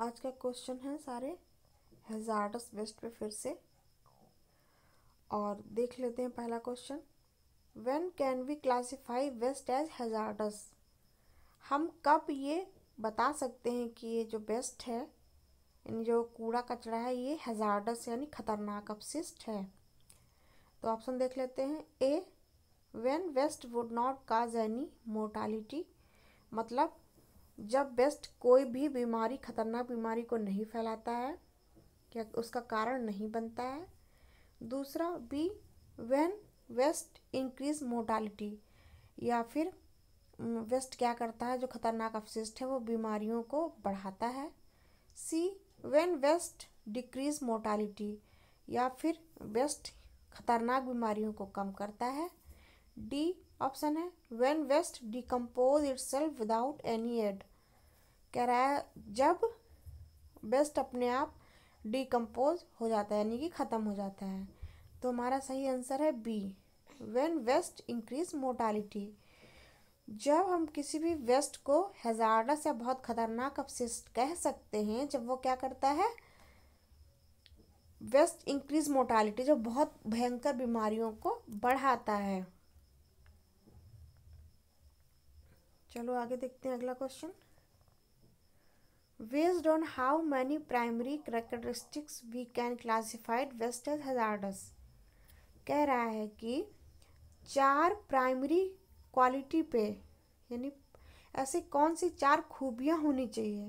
आज का क्वेश्चन है सारे हेजार्डस वेस्ट पे फिर से और देख लेते हैं पहला question when can we classify waste as hazardous हम कब ये बता सकते हैं कि ये जो बेस्ट है यानी जो कूड़ा कचरा है ये हेजार्डस यानी खतरनाक अपशिष्ट है तो ऑप्शन देख लेते हैं A when waste would not cause any mortality मतलब जब बेस्ट कोई भी बीमारी खतरनाक बीमारी को नहीं फैलाता है क्या उसका कारण नहीं बनता है दूसरा B when waste increase mortality या फिर वेस्ट क्या करता है जो खतरनाक अपशिष्ट है वो बीमारियों को बढ़ाता है C when waste decrease mortality या फिर वेस्ट खतरनाक बीमारियों को कम करता है डी ऑप्शन है when waste decompose itself without any aid कह रहा है जब वेस्ट अपने आप डिकम्पोज हो जाता है यानी कि ख़त्म हो जाता है तो हमारा सही आंसर है B when waste increase mortality जब हम किसी भी वेस्ट को हजारडस या बहुत खतरनाक अपशिष्ट कह सकते हैं जब वो क्या करता है वेस्ट इंक्रीज मोटालिटी जो बहुत भयंकर बीमारियों को बढ़ाता है चलो आगे देखते हैं अगला question Based on how many primary characteristics we can classify waste as hazardous कह रहा है कि चार प्राइमरी क्वालिटी पे यानी ऐसी कौन सी चार खूबियाँ होनी चाहिए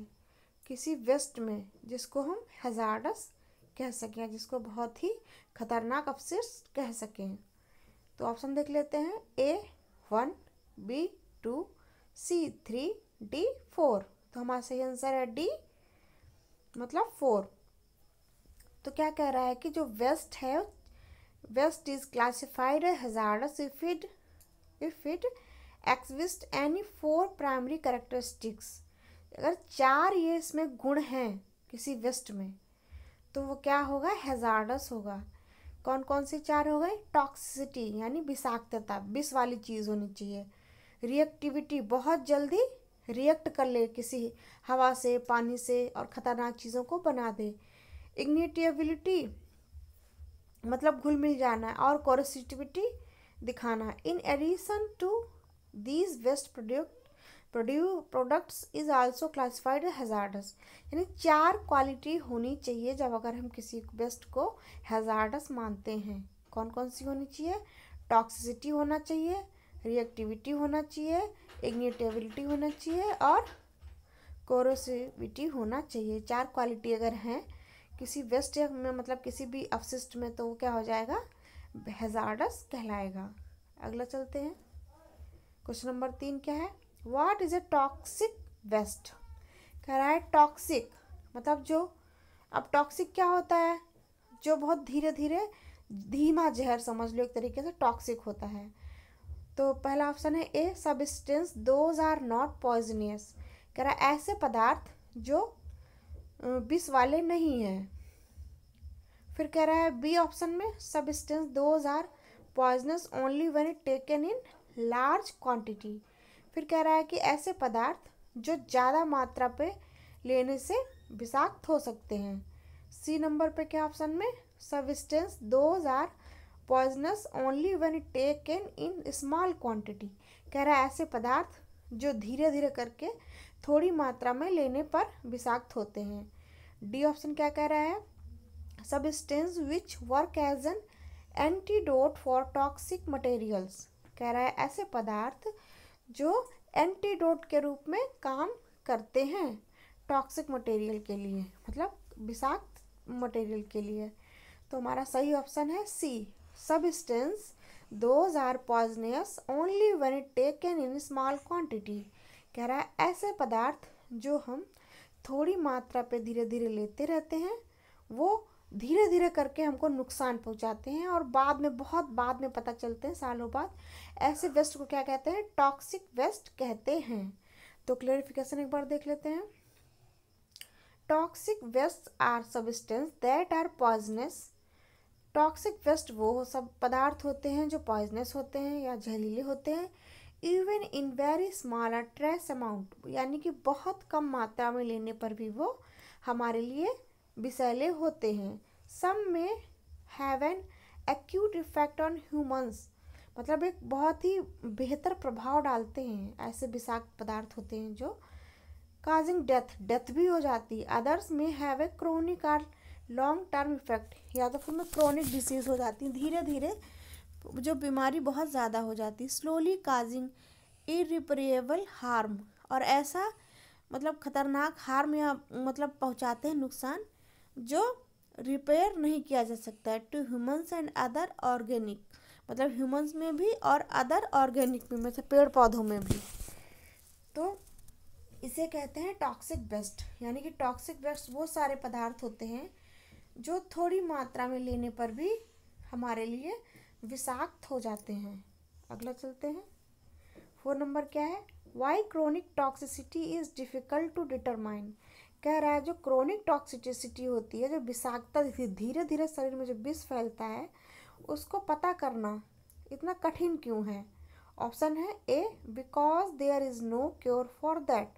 किसी वेस्ट में जिसको हम हजार्डस कह सकें जिसको बहुत ही खतरनाक अफसर्स कह सकें तो ऑप्शन देख लेते हैं A one B two C three D four तो हमारा सही आंसर है डी मतलब फोर तो क्या कह रहा है कि जो वेस्ट है waste is classified hazardous if it if it exhibits any four primary characteristics अगर चार ये इसमें गुण हैं किसी वेस्ट में तो वो क्या होगा हेजार्डस होगा कौन कौन से चार हो गए टॉक्सिसिटी यानी विषाक्तता विष वाली चीज़ होनी चाहिए रिएक्टिविटी बहुत जल्दी रिएक्ट कर ले किसी हवा से पानी से और ख़तरनाक चीज़ों को बना दे इग्निटेबिलिटी मतलब घुल मिल जाना और कॉरसिटिविटी दिखाना in addition to these waste product प्रोड्यू products is also classified hazardous यानी चार क्वालिटी होनी चाहिए जब अगर हम किसी वेस्ट को हैज़ार्डस मानते हैं कौन कौन सी होनी चाहिए टॉक्सिसिटी होना चाहिए रिएक्टिविटी होना चाहिए इग्निटेबिलिटी होना चाहिए और कोरोसिविटी होना चाहिए चार क्वालिटी अगर हैं किसी वेस्ट में मतलब किसी भी अपशिष्ट में तो वो क्या हो जाएगा हेजार्डस कहलाएगा अगला चलते हैं क्वेश्चन नंबर तीन क्या है what is a toxic waste कह रहा है टॉक्सिक मतलब जो अब टॉक्सिक क्या होता है जो बहुत धीरे धीरे धीमा जहर समझ लो एक तरीके से टॉक्सिक होता है तो पहला ऑप्शन है A substance those are not poisonous कह रहा ऐसे पदार्थ जो विष वाले नहीं हैं फिर कह रहा है बी ऑप्शन में substance those are poisonous only when it taken in large quantity फिर कह रहा है कि ऐसे पदार्थ जो ज़्यादा मात्रा पे लेने से विषाक्त हो सकते हैं सी नंबर पे क्या ऑप्शन में substance those are poisonous only when taken in small quantity कह रहा है ऐसे पदार्थ जो धीरे धीरे करके थोड़ी मात्रा में लेने पर विषाक्त होते हैं डी ऑप्शन क्या कह रहा है substance which work as an antidote for toxic materials कह रहा है ऐसे पदार्थ जो एंटीडोट के रूप में काम करते हैं टॉक्सिक मटेरियल के लिए मतलब विषाक्त मटेरियल के लिए तो हमारा सही ऑप्शन है C those are poisonous only only it taken in small quantity कह रहा है ऐसे पदार्थ जो हम थोड़ी मात्रा पे धीरे धीरे लेते रहते हैं वो धीरे धीरे करके हमको नुकसान पहुंचाते हैं और बाद में बहुत बाद में पता चलते हैं सालों बाद ऐसे वेस्ट को क्या कहते हैं टॉक्सिक वेस्ट कहते हैं तो क्लेरिफिकेशन एक बार देख लेते हैं toxic waste are substance that are poisonous toxic waste वो सब पदार्थ होते हैं जो पॉइजनस होते हैं या जहरीले होते हैं even in very small trace amount यानी कि बहुत कम मात्रा में लेने पर भी वो हमारे लिए विषैले होते हैं some may have an acute effect on humans मतलब एक बहुत ही बेहतर प्रभाव डालते हैं ऐसे विषाक्त पदार्थ होते हैं जो काजिंग डेथ डेथ भी हो जाती है others may have a chronic or long term effect या तो फिर में क्रॉनिक डिसीज़ हो जाती हूँ धीरे धीरे जो बीमारी बहुत ज़्यादा हो जाती है स्लोली काजिंग इरिपरेबल हार्म और ऐसा मतलब ख़तरनाक हार्म या मतलब पहुँचाते हैं नुकसान जो रिपेयर नहीं किया जा सकता है to humans and other organic मतलब ह्यूमंस में भी और अदर ऑर्गेनिक में मतलब पेड़ पौधों में भी तो इसे कहते हैं टॉक्सिक बेस्ट यानी कि टॉक्सिक बेस्ट वो सारे पदार्थ होते हैं जो थोड़ी मात्रा में लेने पर भी हमारे लिए विषाक्त हो जाते हैं अगला चलते हैं फोर नंबर क्या है why chronic toxicity is difficult to determine कह रहा है जो क्रोनिक टॉक्सिसिटी होती है जो विषाक्तता धीरे धीरे शरीर में जो विष फैलता है उसको पता करना इतना कठिन क्यों है ऑप्शन है A because there is no cure for that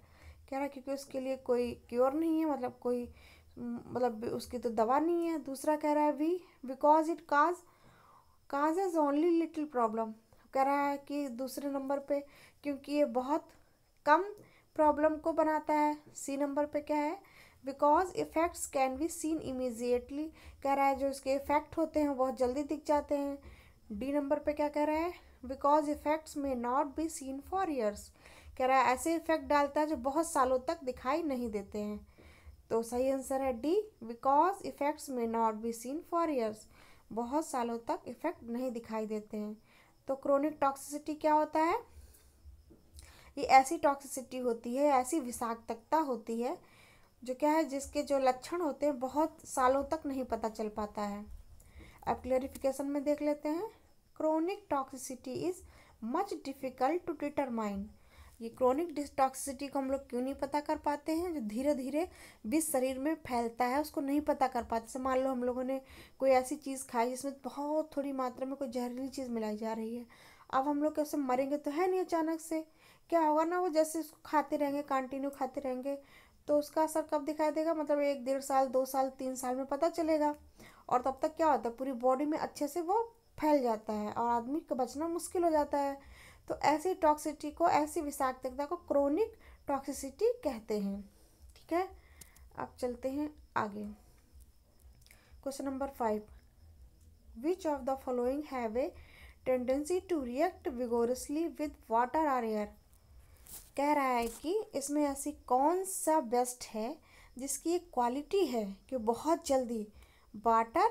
कह रहा है क्योंकि उसके लिए कोई क्योर नहीं है मतलब कोई मतलब उसकी तो दवा नहीं है दूसरा कह रहा है B because it cause cause is only little problem कह रहा है कि दूसरे नंबर पे क्योंकि ये बहुत कम प्रॉब्लम को बनाता है सी नंबर पे क्या है because effects can be seen immediately कह रहा है जो इसके इफ़ेक्ट होते हैं बहुत जल्दी दिख जाते हैं डी नंबर पे क्या कह रहा है because effects may not be seen for years कह रहा है ऐसे इफ़ेक्ट डालता है जो बहुत सालों तक दिखाई नहीं देते हैं तो सही आंसर है D because effects may not be seen for years बहुत सालों तक इफ़ेक्ट नहीं दिखाई देते हैं तो क्रोनिक टॉक्सिसिटी क्या होता है ये ऐसी टॉक्सिसिटी होती है ऐसी विषाक्तकता होती है जो क्या है जिसके जो लक्षण होते हैं बहुत सालों तक नहीं पता चल पाता है अब क्लेरिफिकेशन में देख लेते हैं chronic toxicity is much difficult to determine ये क्रोनिक डिस्टॉक्सिटी को हम लोग क्यों नहीं पता कर पाते हैं जो धीरे धीरे विष शरीर में फैलता है उसको नहीं पता कर पाते जैसे मान लो हम लोगों ने कोई ऐसी चीज़ खाई जिसमें बहुत थोड़ी मात्रा में कोई जहरीली चीज़ मिलाई जा रही है अब हम लोग कैसे मरेंगे तो है नहीं अचानक से क्या होगा ना वो जैसे उसको खाते रहेंगे कंटिन्यू खाते रहेंगे तो उसका असर कब दिखाई देगा मतलब एक डेढ़ साल दो साल तीन साल में पता चलेगा और तब तक क्या होता है पूरी बॉडी में अच्छे से वो फैल जाता है और आदमी का बचना मुश्किल हो जाता है तो ऐसी टॉक्सिटी को ऐसी विषाक्तता को क्रोनिक टॉक्सिसिटी कहते हैं ठीक है अब चलते हैं आगे question number five which of the following have a tendency to react vigorously with water or air कह रहा है कि इसमें ऐसी कौन सा बेस्ट है जिसकी एक क्वालिटी है कि बहुत जल्दी वाटर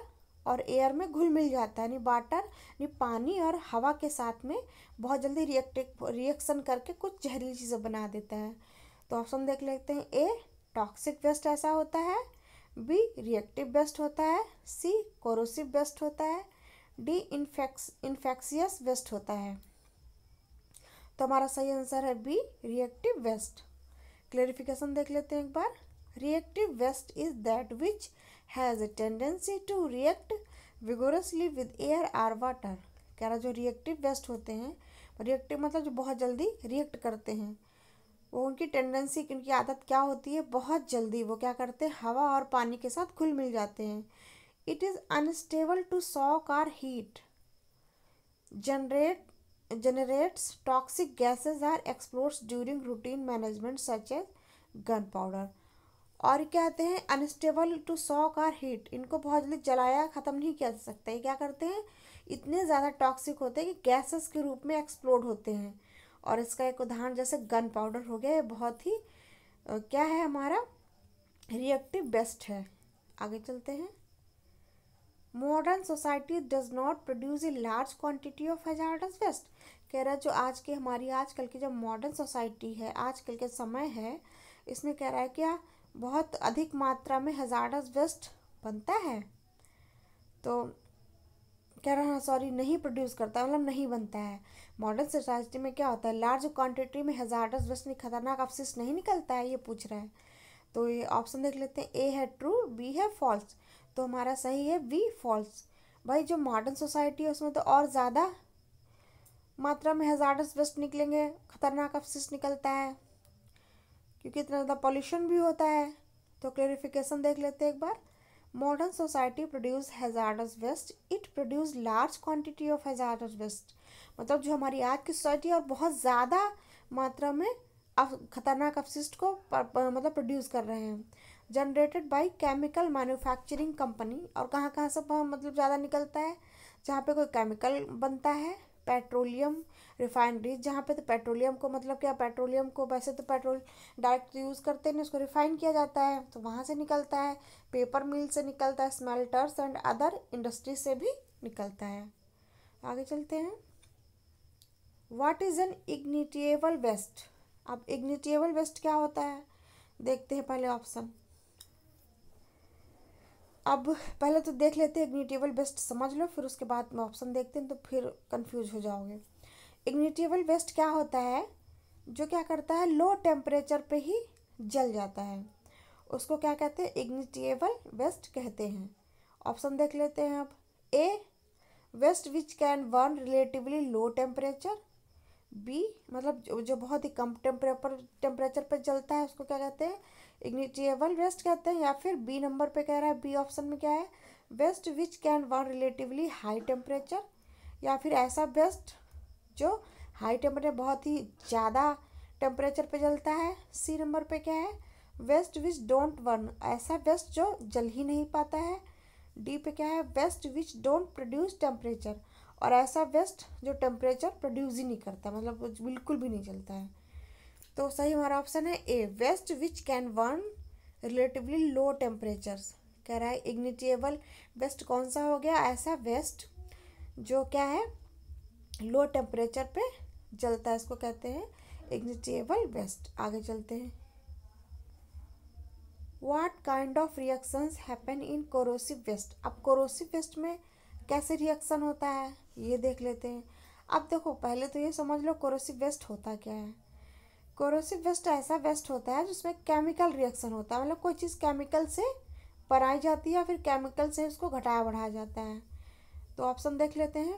और एयर में घुल मिल जाता है यानी वाटर यानी पानी और हवा के साथ में बहुत जल्दी रिएक्टिक रिएक्शन करके कुछ जहरीली चीज़ें बना देता है तो ऑप्शन देख लेते हैं ए टॉक्सिक वेस्ट ऐसा होता है बी रिएक्टिव वेस्ट होता है सी कोरोसिव वेस्ट होता है डी इन्फेक्स इन्फेक्सियस वेस्ट होता है तो हमारा सही आंसर है बी रिएक्टिव वेस्ट क्लेरिफिकेशन देख लेते हैं एक बार reactive waste is that which has a tendency to react vigorously with air or water कह रहा जो रिएक्टिव वेस्ट होते हैं रिएक्टिव मतलब जो बहुत जल्दी रिएक्ट करते हैं वो उनकी टेंडेंसी उनकी आदत क्या होती है बहुत जल्दी वो क्या करते हैं हवा और पानी के साथ घुल मिल जाते हैं it is unstable to shock or heat generate generates toxic gases or explodes during routine management such as gun powder और क्या कहते हैं unstable to shock or heat इनको बहुत जल्दी जलाया ख़त्म नहीं किया जा सकता ये क्या करते हैं इतने ज़्यादा टॉक्सिक होते हैं कि गैसेस के रूप में एक्सप्लोड होते हैं और इसका एक उदाहरण जैसे गन पाउडर हो गया बहुत ही क्या है हमारा रिएक्टिव बेस्ट है आगे चलते हैं modern society does not produce a large quantity of hazardous waste कह रहा है जो आज के हमारी आजकल की जो मॉडर्न सोसाइटी है आजकल के समय है इसमें कह रहा है क्या बहुत अधिक मात्रा में हज़ारडस वेस्ट बनता है तो कह रहा सॉरी नहीं प्रोड्यूस करता मतलब नहीं बनता है मॉडर्न सोसाइटी में क्या होता है लार्ज क्वांटिटी में हज़ारडस वेस्ट नहीं खतरनाक अफसिस नहीं निकलता है ये पूछ रहा है तो ये ऑप्शन देख लेते हैं ए है ट्रू बी है फॉल्स तो हमारा सही है बी फॉल्स भाई जो मॉडर्न सोसाइटी है उसमें तो और ज़्यादा मात्रा में हज़ारडस वेस्ट निकलेंगे खतरनाक अफसिस निकलता है क्योंकि इतना ज़्यादा पॉल्यूशन भी होता है तो क्लेरिफिकेशन देख लेते हैं एक बार modern society produce hazardous waste it produce large quantity of hazardous waste मतलब जो हमारी आज की सोसाइटी और बहुत ज़्यादा मात्रा में खतरनाक अपशिष्ट को पर, पर, मतलब प्रोड्यूस कर रहे हैं generated by chemical manufacturing company और कहाँ कहाँ से मतलब ज़्यादा निकलता है जहाँ पे कोई केमिकल बनता है पेट्रोलियम रिफाइनरीज जहाँ पे तो पेट्रोलियम को मतलब क्या पेट्रोलियम को वैसे तो पेट्रोल डायरेक्ट यूज़ करते हैं उसको रिफाइन किया जाता है तो वहाँ से निकलता है पेपर मिल से निकलता है स्मेल्टर्स एंड अदर इंडस्ट्री से भी निकलता है आगे चलते हैं what is an ignitable waste अब इग्निटिएबल वेस्ट क्या होता है देखते हैं पहले ऑप्शन अब पहले तो देख लेते हैं इग्निटेबल वेस्ट समझ लो फिर उसके बाद में ऑप्शन देखते हैं तो फिर कंफ्यूज हो जाओगे इग्निटेबल वेस्ट क्या होता है जो क्या करता है लो टेम्परेचर पे ही जल जाता है उसको क्या कहते हैं इग्निटेबल वेस्ट कहते हैं ऑप्शन देख लेते हैं अब A waste which can burn relatively low temperature B मतलब जो, जो बहुत ही कम टेम्परेपर टेम्परेचर पर जलता है उसको क्या कहते हैं इग्निटिएबल वेस्ट कहते हैं या फिर बी नंबर पे कह रहा है बी ऑप्शन में क्या है वेस्ट विच कैन वन रिलेटिवली हाई टेम्परेचर या फिर ऐसा वेस्ट जो हाई टेम्परेचर बहुत ही ज़्यादा टेम्परेचर पे जलता है सी नंबर पे क्या है वेस्ट विच डोंट वर्न ऐसा वेस्ट जो जल ही नहीं पाता है डी पे क्या है waste which don't produce temperature और ऐसा वेस्ट जो टेम्परेचर प्रोड्यूस ही नहीं करता मतलब बिल्कुल भी नहीं जलता है तो सही हमारा ऑप्शन है A waste which can burn relatively low temperatures कह रहा है इग्निटेबल वेस्ट कौन सा हो गया ऐसा वेस्ट जो क्या है लो टेम्परेचर पे जलता है इसको कहते हैं इग्निटेबल वेस्ट आगे चलते हैं what kind of reactions happen in corrosive waste अब कोरोसिव वेस्ट में कैसे रिएक्शन होता है ये देख लेते हैं अब देखो पहले तो ये समझ लो कोरोसिव वेस्ट होता क्या है कोरोसिव वेस्ट ऐसा वेस्ट होता है जिसमें केमिकल रिएक्शन होता है मतलब कोई चीज़ केमिकल से बनाई जाती है या फिर केमिकल से उसको घटाया बढ़ाया जाता है तो ऑप्शन देख लेते हैं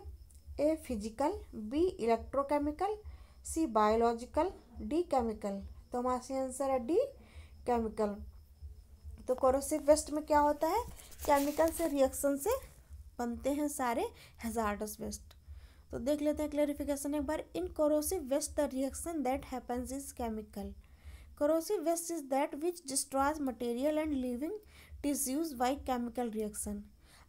A physical B electrochemical C biological D chemical तो हमारा आंसर है डी केमिकल तो कोरोसिव वेस्ट में क्या होता है केमिकल से रिएक्शन से बनते हैं सारे हेजार्डस वेस्ट तो देख लेते हैं क्लेरिफिकेशन एक बार in corrosive waste the reaction that happens is chemical corrosive waste is that which destroys material and living tissues by chemical reaction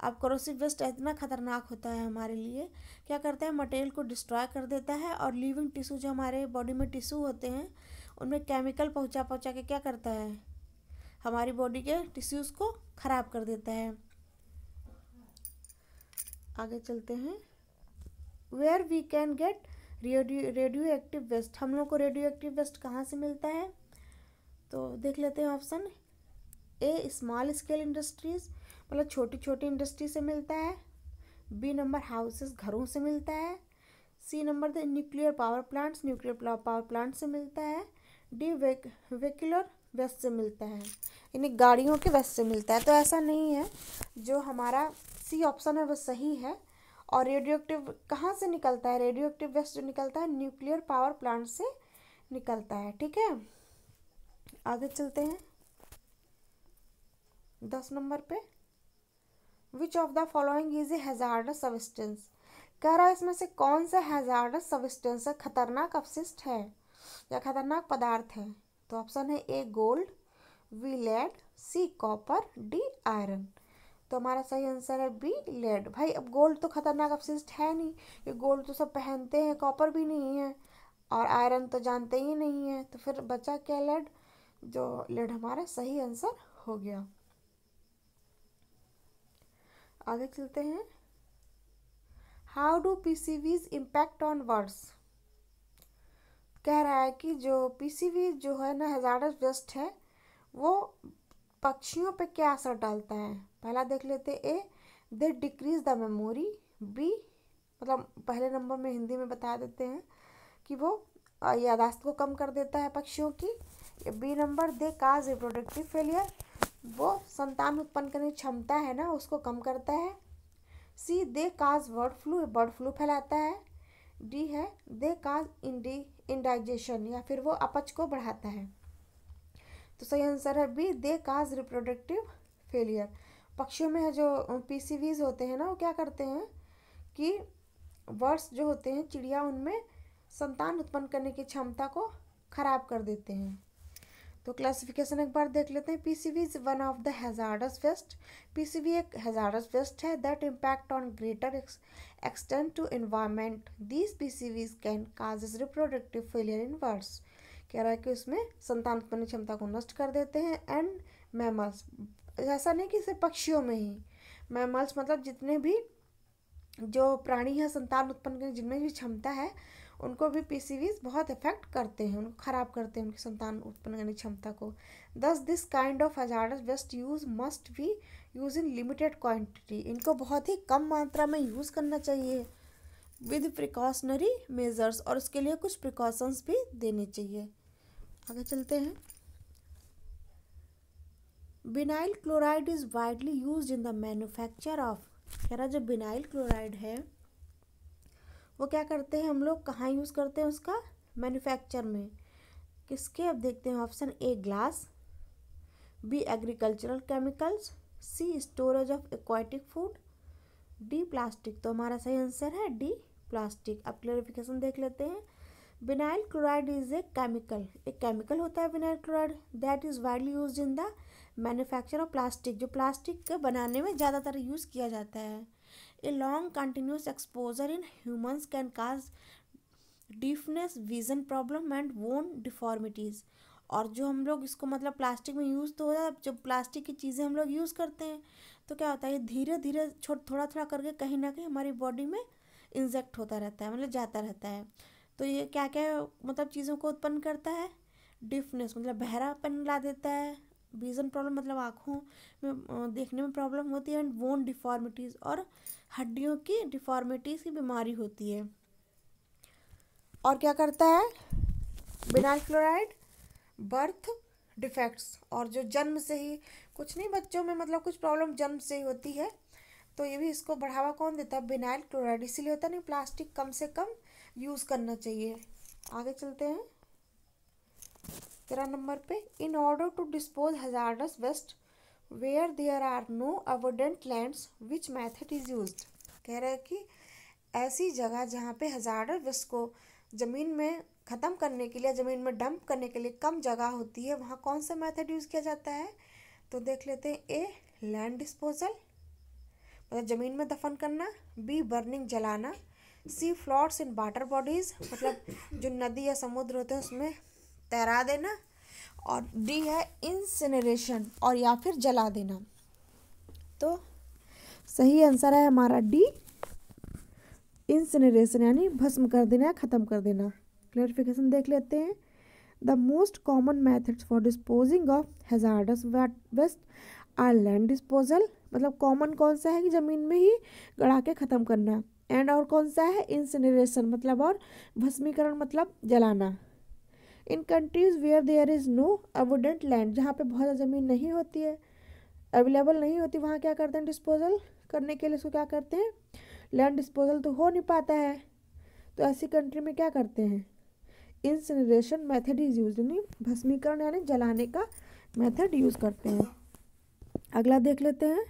अब करोसिव वेस्ट इतना खतरनाक होता है हमारे लिए क्या करता है मटेरियल को डिस्ट्रॉय कर देता है और लिविंग टिश्यू जो हमारे बॉडी में टिश्यू होते हैं उनमें केमिकल पहुंचा पहुंचा के क्या करता है हमारी बॉडी के टिश्यूज़ को ख़राब कर देता है आगे चलते हैं where we can get radio radioactive waste हम लोग को रेडियो एक्टिव वेस्ट कहाँ से मिलता है तो देख लेते हैं option A small scale industries मतलब छोटी छोटी इंडस्ट्री से मिलता है बी नंबर हाउसेस घरों से मिलता है C number the nuclear power plants nuclear power plant से मिलता है डी वे वेस्ट से मिलता है यानी गाड़ियों के वेस्ट से मिलता है तो ऐसा नहीं है जो हमारा सी ऑप्शन है वो सही है और रेडियो एक्टिव कहाँ से निकलता है रेडियो एक्टिव वेस्ट जो निकलता है न्यूक्लियर पावर प्लांट से निकलता है ठीक है आगे चलते हैं दस नंबर पे which of the following is a hazardous substance कह रहा है इसमें से कौन सा हेजार्डस सबिस्टेंस है खतरनाक अवशिष्ट है या खतरनाक पदार्थ है तो ऑप्शन है A gold B lead C copper D iron तो हमारा सही आंसर है बी लेड भाई अब गोल्ड तो खतरनाक अपशिष्ट है नहीं कि गोल्ड तो सब पहनते हैं कॉपर भी नहीं है और आयरन तो जानते ही नहीं है तो फिर बचा क्या लेड जो लेड हमारा सही आंसर हो गया आगे चलते हैं हाउ डू पी सी वीज इम्पैक्ट ऑन वर्ड्स कह रहा है कि जो पी सी वी जो है ना हजार वेस्ट है वो पक्षियों पे क्या असर डालता है पहला देख लेते A they decrease the memory B मतलब पहले नंबर में हिंदी में बता देते हैं कि वो यादाश्त को कम कर देता है पक्षियों की B number they cause reproductive failure वो संतान उत्पन्न करने की क्षमता है ना उसको कम करता है C they cause bird flu bird flu फैलाता है डी है दे काज इंडी इंडाइजेशन या फिर वो अपच को बढ़ाता है तो सही आंसर है B they cause reproductive failure पक्षियों में जो पीसीवीज होते हैं ना वो क्या करते हैं कि वर्ड्स जो होते हैं चिड़िया उनमें संतान उत्पन्न करने की क्षमता को खराब कर देते हैं तो क्लासिफिकेशन एक बार देख लेते हैं P PCB is one of the hazardous waste P C B एक हेज़ार्डस वेस्ट है that impact on greater extent to environment these वीज can cause is reproductive failure in birds कह रहा है कि उसमें संतान उत्पन्न क्षमता को नष्ट कर देते हैं एंड मैमल्स ऐसा नहीं कि सिर्फ पक्षियों में ही मैमल्स मतलब जितने भी जो प्राणी हैं संतान उत्पन्न करने जिनमें भी क्षमता है उनको भी पी बहुत इफेक्ट करते हैं उनको खराब करते हैं उनकी संतान उत्पन्न करने क्षमता को दस this kind of hazardous use must be use in limited quantity इनको बहुत ही कम मात्रा में यूज़ करना चाहिए विद प्रिकॉशनरी मेजर्स और उसके लिए कुछ प्रिकॉशंस भी देने चाहिए आगे चलते हैं vinyl chloride is widely use in the manufacture of कह रहा जो बिनाइल क्लोराइड है वो क्या करते हैं हम लोग कहाँ यूज़ करते हैं उसका मैन्युफैक्चर में किसके अब देखते हैं option A glass B agricultural chemicals C storage of aquatic food D plastic तो हमारा सही आंसर है डी प्लास्टिक अब क्लेरिफिकेशन देख लेते हैं vinyl chloride is a chemical एक केमिकल होता है vinyl chloride that is widely use in the manufacture of plastic जो प्लास्टिक बनाने में ज़्यादातर यूज़ किया जाता है a long continuous exposure in humans can cause deafness vision problem and bone deformities और जो हम लोग इसको मतलब प्लास्टिक में यूज़ तो हो रहा है जब प्लास्टिक की चीज़ें हम लोग यूज़ करते हैं तो क्या होता है धीरे धीरे छोट थोड़ा थोड़ा करके कहीं ना कहीं हमारी बॉडी में इंजेक्ट होता रहता है मतलब जाता रहता है तो ये क्या क्या मतलब चीज़ों को उत्पन्न करता है डिफनेस मतलब बहरापन ला देता है विजन प्रॉब्लम मतलब आँखों में देखने में प्रॉब्लम होती है एंड बोन डिफॉर्मिटीज़ और हड्डियों की डिफॉर्मिटीज़ की बीमारी होती है और क्या करता है बिनाइल क्लोराइड बर्थ डिफेक्ट्स और जो जन्म से ही कुछ नहीं बच्चों में मतलब कुछ प्रॉब्लम जन्म से ही होती है तो ये भी इसको बढ़ावा कौन देता है बिनाइल क्लोराइड इसीलिए होता नहीं प्लास्टिक कम से कम यूज़ करना चाहिए आगे चलते हैं तेरह नंबर पे in order to dispose hazardous waste where there are no abundant lands which method is use कह रहे हैं कि ऐसी जगह जहाँ पे हजारडस वेस्ट को ज़मीन में ख़त्म करने के लिए ज़मीन में डंप करने के लिए कम जगह होती है वहाँ कौन सा मैथड यूज़ किया जाता है तो देख लेते हैं ए लैंड डिस्पोजल मतलब ज़मीन में दफन करना बी बर्निंग जलाना C floats in water bodies मतलब जो नदी या समुद्र होते हैं उसमें तैरा देना और डी है इंसिनरेशन और या फिर जला देना तो सही आंसर है हमारा डी इंसिनरेशन यानी भस्म कर देना या ख़त्म कर देना क्लैरिफिकेशन देख लेते हैं the most common methods for disposing of hazardous waste are land disposal मतलब कॉमन कौन सा है कि ज़मीन में ही गड़ा के ख़त्म करना एंड और कौन सा है इंसिनरेशन मतलब और भस्मीकरण मतलब जलाना in countries where there is no abundant land जहाँ पे बहुत ज़्यादा ज़मीन नहीं होती है अवेलेबल नहीं होती वहाँ क्या करते हैं डिस्पोजल करने के लिए उसको क्या करते हैं लैंड डिस्पोजल तो हो नहीं पाता है तो ऐसी कंट्री में क्या करते हैं इंसनरेशन मेथड इज यूज यानी भस्मीकरण यानी जलाने का मेथड यूज़ करते हैं अगला देख लेते हैं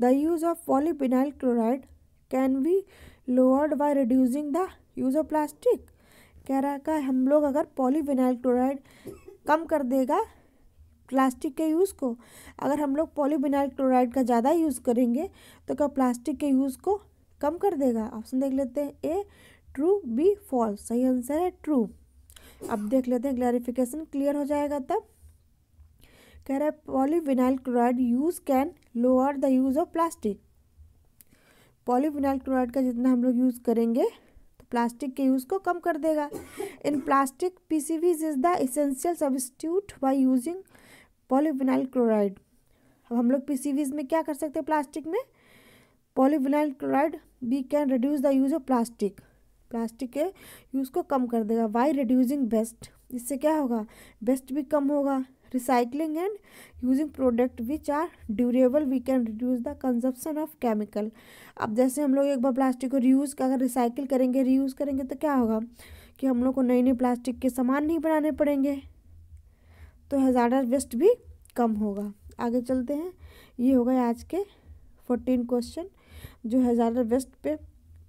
the use of polyvinyl chloride can be lowered by reducing the use of plastic कह रहा है हम लोग अगर पॉलीविनाइल क्लोराइड कम कर देगा प्लास्टिक के यूज़ को अगर हम लोग पॉलीविनाइल क्लोराइड का ज़्यादा यूज़ करेंगे तो क्या प्लास्टिक के यूज़ को कम कर देगा ऑप्शन देख लेते हैं ए ट्रू बी फॉल्स सही आंसर है ट्रू अब देख लेते हैं क्लैरिफिकेशन क्लियर हो जाएगा तब कह रहा है polyvinyl chloride use can lower the use of plastic polyvinyl chloride का जितना हम लोग यूज़ करेंगे प्लास्टिक के यूज़ को कम कर देगा इन plastic PCBs is the essential substitute by using polyvinyl chloride अब हम लोग पीसीबीज में क्या कर सकते हैं प्लास्टिक में polyvinyl chloride we can reduce the use of plastic plastic के यूज़ को कम कर देगा वाई रिड्यूजिंग बेस्ट इससे क्या होगा बेस्ट भी कम होगा recycling and using product which are durable we can reduce the consumption of chemical अब जैसे हम लोग एक बार प्लास्टिक को रीयूज़ अगर रिसाइकिल करेंगे रीयूज़ करेंगे तो क्या होगा कि हम लोग को नए नए प्लास्टिक के सामान नहीं बनाने पड़ेंगे तो हज़ार वेस्ट भी कम होगा आगे चलते हैं ये हो गए आज के फोर्टीन क्वेश्चन जो हज़ार वेस्ट पे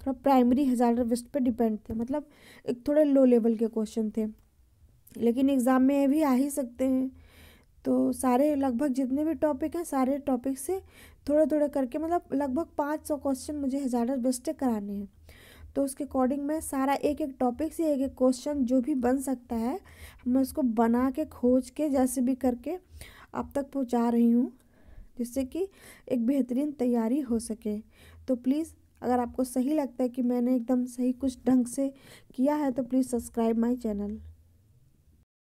थोड़ा प्राइमरी हज़ार्डर वेस्ट पे डिपेंड थे मतलब एक थोड़े लो लेवल के क्वेश्चन थे लेकिन एग्ज़ाम में भी आ ही सकते हैं तो सारे लगभग जितने भी टॉपिक हैं सारे टॉपिक से थोड़े थोड़े करके मतलब लगभग पाँच सौ क्वेश्चन मुझे हज़ार बेस्ट कराने हैं तो उसके अकॉर्डिंग मैं सारा एक एक टॉपिक से एक एक क्वेश्चन जो भी बन सकता है मैं उसको बना के खोज के जैसे भी करके आप तक पहुंचा रही हूँ जिससे कि एक बेहतरीन तैयारी हो सके तो प्लीज़ अगर आपको सही लगता है कि मैंने एकदम सही कुछ ढंग से किया है तो प्लीज़ सब्सक्राइब माय चैनल